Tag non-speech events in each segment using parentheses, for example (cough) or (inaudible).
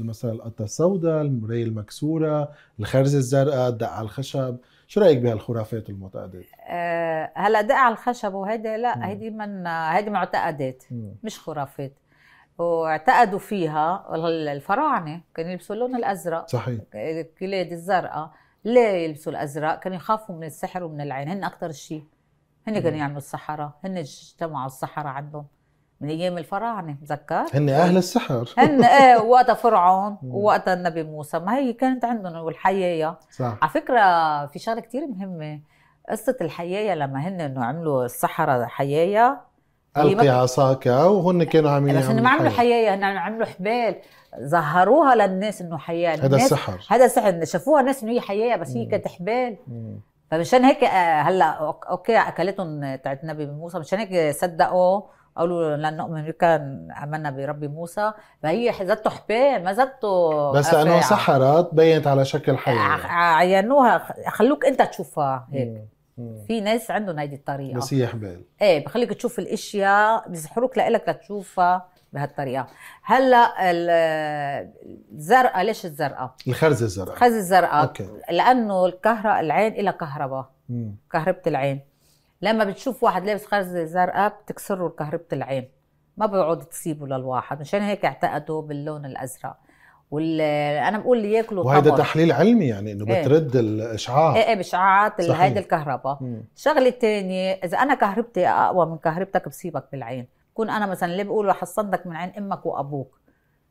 مثلا القطه السوداء المرايه المكسوره الخرزه الزرقاء الدق على الخشب شو رايك بهالخرافات والمعتقدات أه هلا دق على الخشب وهيدي لا هيدي من هيدي معتقدات مم. مش خرافات واعتقدوا فيها الفراعنه كانوا يلبسوا اللون الازرق صحيح الكلاد الزرقاء ليه يلبسوا الازرق كانوا يخافوا من السحر ومن العين هن اكثر شيء هن كانوا يعملوا السحره هن اجتمعوا السحره عندهم من ايام الفراعنه متذكر هن اهل السحر هن (laughs) ايه وقتها فرعون ووقتها النبي موسى ما هي كانت عندهم والحيايه صح على فكره في شغله كثير مهمه قصه الحيايه لما هن انه عملوا السحره حيايه القي عصاك وهن كانوا عم يعملوا هن ما عملوا حيايه هن عملوا حبال ظهروها للناس انه حياه هذا السحر هذا السحر شافوها الناس انه هي حيايه بس هي كانت حبال فمشان هيك آه، هلا اوكي اكلتهم تاعت النبي موسى مشان هيك صدقوا قالوا لن نؤمن بك امنا برب موسى فهي ذاته حبال ما ذاته بس لانه سحرت بينت على شكل حي آه، آه، عينوها خلوك انت تشوفها هيك في ناس عندهم هيدي الطريقه بس هي حبال ايه بخليك تشوف الاشياء بيسحروك لك لتشوفها بهالطريقه هلا الزرقاء ليش الزرقاء الخرزه الزرقاء الخرزه الزرقاء لانه الكهرباء العين لها كهرباء كهربه العين لما بتشوف واحد لابس خرزة زرقاء بتكسره كهربة العين ما بيقعد تسيبه للواحد مشان هيك اعتقدوا باللون الازرق وال انا بقول اللي ياكلوا وهذا تحليل علمي يعني انه إيه. بترد ايه. الاشعاع ايه ايه باشعاعات هيدي الكهرباء شغله ثانيه اذا انا كهربتي اقوى من كهربتك بصيبك بالعين كون انا مثلا ليه بقولوا حصنتك من عين امك وابوك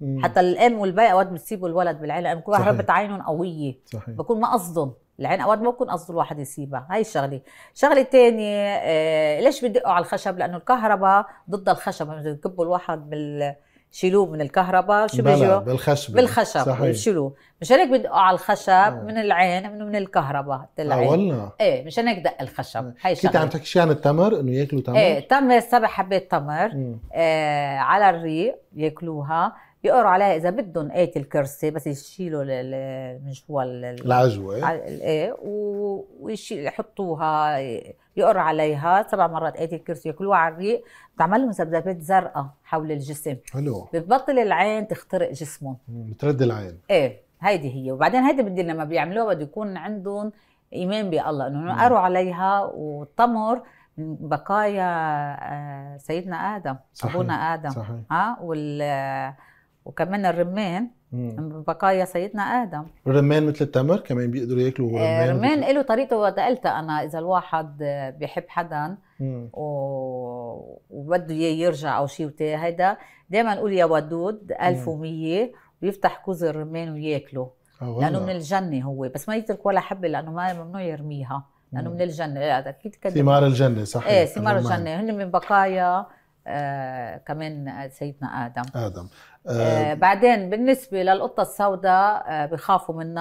مم. حتى الام والباقي اوقات بتسيبوا الولد بالعين لانه كهربة عينهم قويه صحيح. بكون ما قصدهم العين اوقات ممكن قصد الواحد يسيبها هاي الشغله شغله تانية آه ليش بدقوا على الخشب لانه الكهرباء ضد الخشب لما يعني تكبوا الواحد بال شيلوه من الكهرباء شو بيجوا بالخشب بالخشب صحيح شيلوه مشان هيك بدقوا على الخشب آه. من العين من, من الكهرباء العين اه والله ايه مشان هيك دق الخشب هي آه. هاي كنت عم تحكي شيء عن التمر انه ياكلوا تمر ايه تمر سبع حبات تمر آه على الريق ياكلوها يقروا عليها اذا بدهم ايه الكرسي بس يشيلوا من جوا العجوه ايه, إيه، ويحطوها يقروا عليها سبع مرات ايه الكرسي ياكلوها على الريق بتعمل لهم ذبذبات زرقاء حول الجسم حلو بتبطل العين تخترق جسمهم بترد العين ايه هيدي هي وبعدين هيدي بدي لما بيعملوها بده يكون عندهم ايمان بالله انه قروا عليها والتمر من بقايا آه، سيدنا ادم صحيح. ابونا ادم صحيح. ها آه، وال وكمان الرمان من بقايا سيدنا ادم الرمان مثل التمر كمان بيقدروا ياكلوا آه، رمان الرمان له طريقته وقت انا اذا الواحد بيحب حدا و... وبده اياه يرجع او شيء هيدا دائما نقول يا ودود 1100 ويفتح كوز الرمان وياكله آه، لانه من الجنه هو بس ما يترك ولا حبه لانه ما ممنوع يرميها لانه من الجنه آه، اكيد ثمار الجنه صحيح ايه ثمار الجنه هن من بقايا آه، كمان سيدنا ادم ادم آه،, آه بعدين بالنسبه للقطه السوداء آه بخافوا منها